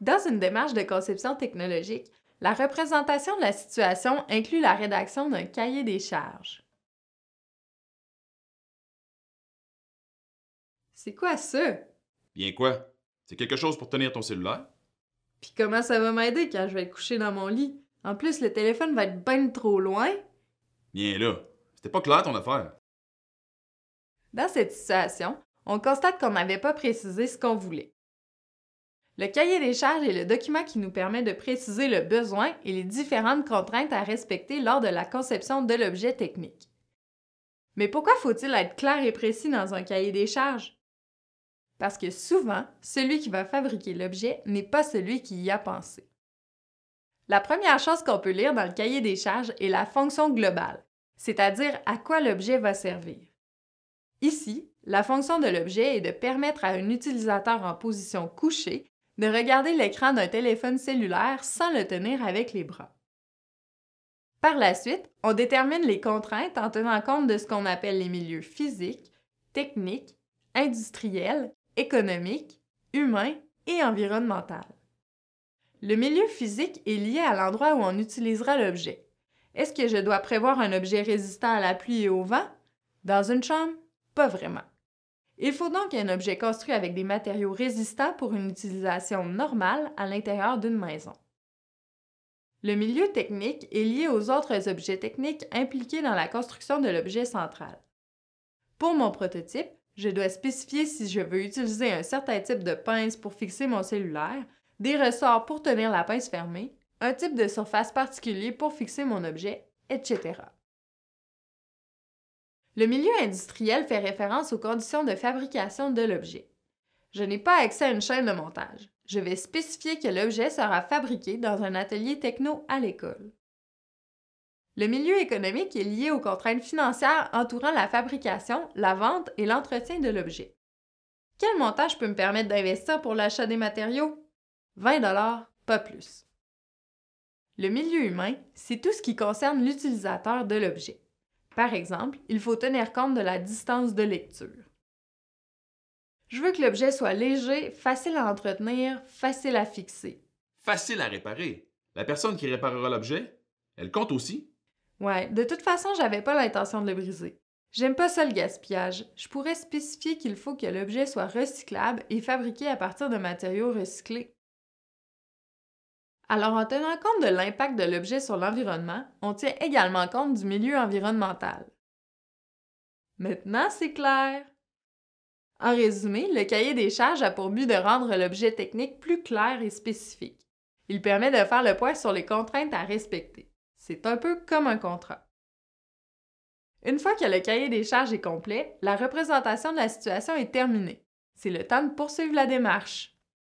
Dans une démarche de conception technologique, la représentation de la situation inclut la rédaction d'un cahier des charges. C'est quoi ça? Bien quoi? C'est quelque chose pour tenir ton cellulaire? Puis comment ça va m'aider quand je vais coucher dans mon lit? En plus, le téléphone va être ben trop loin. Bien là, c'était pas clair ton affaire. Dans cette situation, on constate qu'on n'avait pas précisé ce qu'on voulait. Le cahier des charges est le document qui nous permet de préciser le besoin et les différentes contraintes à respecter lors de la conception de l'objet technique. Mais pourquoi faut-il être clair et précis dans un cahier des charges? Parce que souvent, celui qui va fabriquer l'objet n'est pas celui qui y a pensé. La première chose qu'on peut lire dans le cahier des charges est la fonction globale, c'est-à-dire à quoi l'objet va servir. Ici, la fonction de l'objet est de permettre à un utilisateur en position couchée de regarder l'écran d'un téléphone cellulaire sans le tenir avec les bras. Par la suite, on détermine les contraintes en tenant compte de ce qu'on appelle les milieux physiques, techniques, industriels, économiques, humains et environnementaux. Le milieu physique est lié à l'endroit où on utilisera l'objet. Est-ce que je dois prévoir un objet résistant à la pluie et au vent? Dans une chambre? Pas vraiment. Il faut donc un objet construit avec des matériaux résistants pour une utilisation normale à l'intérieur d'une maison. Le milieu technique est lié aux autres objets techniques impliqués dans la construction de l'objet central. Pour mon prototype, je dois spécifier si je veux utiliser un certain type de pince pour fixer mon cellulaire, des ressorts pour tenir la pince fermée, un type de surface particulier pour fixer mon objet, etc. Le milieu industriel fait référence aux conditions de fabrication de l'objet. Je n'ai pas accès à une chaîne de montage. Je vais spécifier que l'objet sera fabriqué dans un atelier techno à l'école. Le milieu économique est lié aux contraintes financières entourant la fabrication, la vente et l'entretien de l'objet. Quel montage peut me permettre d'investir pour l'achat des matériaux? 20 pas plus. Le milieu humain, c'est tout ce qui concerne l'utilisateur de l'objet. Par exemple, il faut tenir compte de la distance de lecture. Je veux que l'objet soit léger, facile à entretenir, facile à fixer. Facile à réparer. La personne qui réparera l'objet, elle compte aussi. Ouais, de toute façon, j'avais pas l'intention de le briser. J'aime pas ça le gaspillage. Je pourrais spécifier qu'il faut que l'objet soit recyclable et fabriqué à partir de matériaux recyclés. Alors, en tenant compte de l'impact de l'objet sur l'environnement, on tient également compte du milieu environnemental. Maintenant, c'est clair! En résumé, le cahier des charges a pour but de rendre l'objet technique plus clair et spécifique. Il permet de faire le point sur les contraintes à respecter. C'est un peu comme un contrat. Une fois que le cahier des charges est complet, la représentation de la situation est terminée. C'est le temps de poursuivre la démarche.